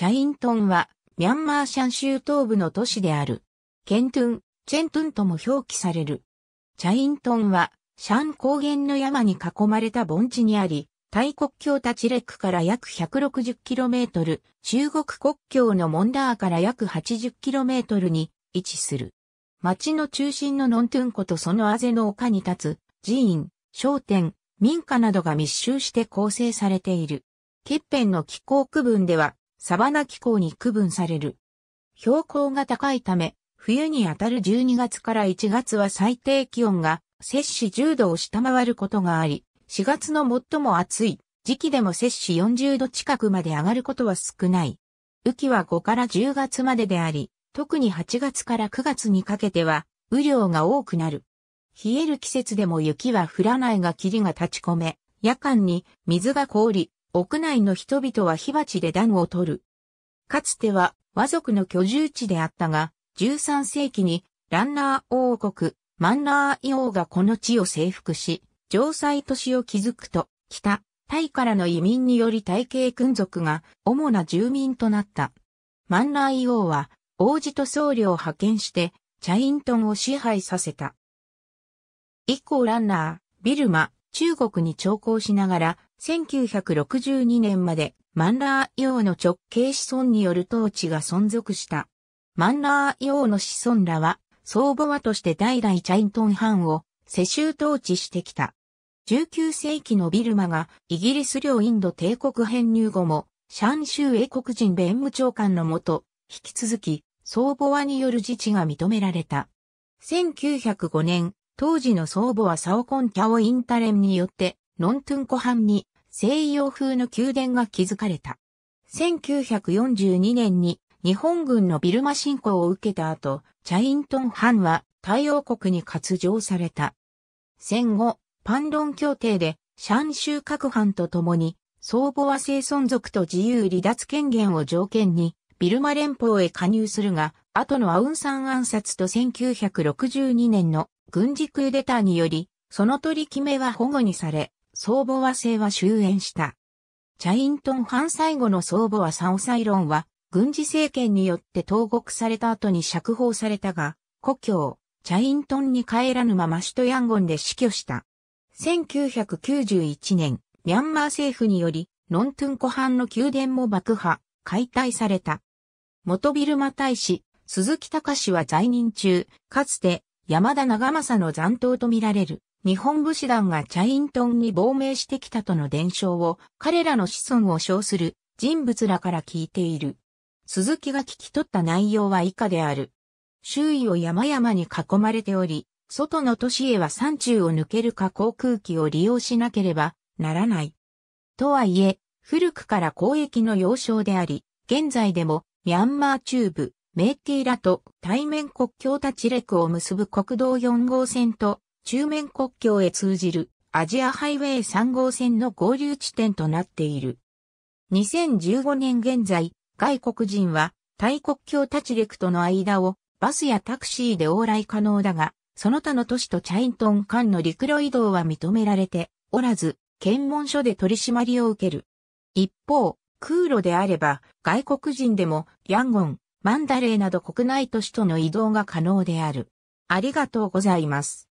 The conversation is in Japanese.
チャイントンは、ミャンマーシャン州東部の都市である。ケントゥン、チェントゥンとも表記される。チャイントンは、シャン高原の山に囲まれた盆地にあり、タイ国境タチレックから約 160km、中国国境のモンダーから約 80km に位置する。町の中心のノントゥン湖とそのあぜの丘に立つ、寺院、商店、民家などが密集して構成されている。欠片の気候区分では、サバナ気候に区分される。標高が高いため、冬にあたる12月から1月は最低気温が摂氏10度を下回ることがあり、4月の最も暑い時期でも摂氏40度近くまで上がることは少ない。雨季は5から10月までであり、特に8月から9月にかけては雨量が多くなる。冷える季節でも雪は降らないが霧が立ち込め、夜間に水が凍り、屋内の人々は火鉢で暖を取る。かつては和族の居住地であったが、13世紀にランナー王国、マンナーイ王がこの地を征服し、城塞都市を築くと、北、タイからの移民により大系君族が主な住民となった。マンナーイ王は、王子と僧侶を派遣して、チャイントンを支配させた。以降ランナー、ビルマ、中国に徴行しながら、1962年までマンラー用の直系子孫による統治が存続した。マンラー用の子孫らは、相母和として代々チャイントン藩を世襲統治してきた。19世紀のビルマがイギリス領インド帝国編入後も、シャン州英国人弁務長官のもと、引き続き、相母和による自治が認められた。1905年、当時の相母はサオコン・キャオ・インタレンによってノントゥン湖畔に西洋風の宮殿が築かれた。1942年に日本軍のビルマ侵攻を受けた後、チャイントン藩は太陽国に割譲された。戦後、パンロン協定で、シャン州各藩と共に、相母和政存続と自由離脱権限を条件に、ビルマ連邦へ加入するが、後のアウンサン暗殺と1962年の軍事クーデターにより、その取り決めは保護にされ、相母和製は終焉した。チャイントン藩最後の相母和サオサイロンは、軍事政権によって投獄された後に釈放されたが、故郷、チャイントンに帰らぬまま首都ヤンゴンで死去した。1991年、ミャンマー政府により、ノントゥン湖畔の宮殿も爆破、解体された。元ビルマ大使、鈴木隆は在任中、かつて山田長政の残党とみられる日本武士団がチャイントンに亡命してきたとの伝承を彼らの子孫を称する人物らから聞いている。鈴木が聞き取った内容は以下である。周囲を山々に囲まれており、外の都市へは山中を抜けるか航空機を利用しなければならない。とはいえ、古くから交易の要衝であり、現在でもミャンマー中部、メイティーラと対面国境タチレクを結ぶ国道4号線と中面国境へ通じるアジアハイウェイ3号線の合流地点となっている。2015年現在、外国人はタイ国境タチレクとの間をバスやタクシーで往来可能だが、その他の都市とチャイントン間の陸路移動は認められておらず、検問所で取り締まりを受ける。一方、空路であれば外国人でもヤンゴン、マンダレーなど国内都市との移動が可能である。ありがとうございます。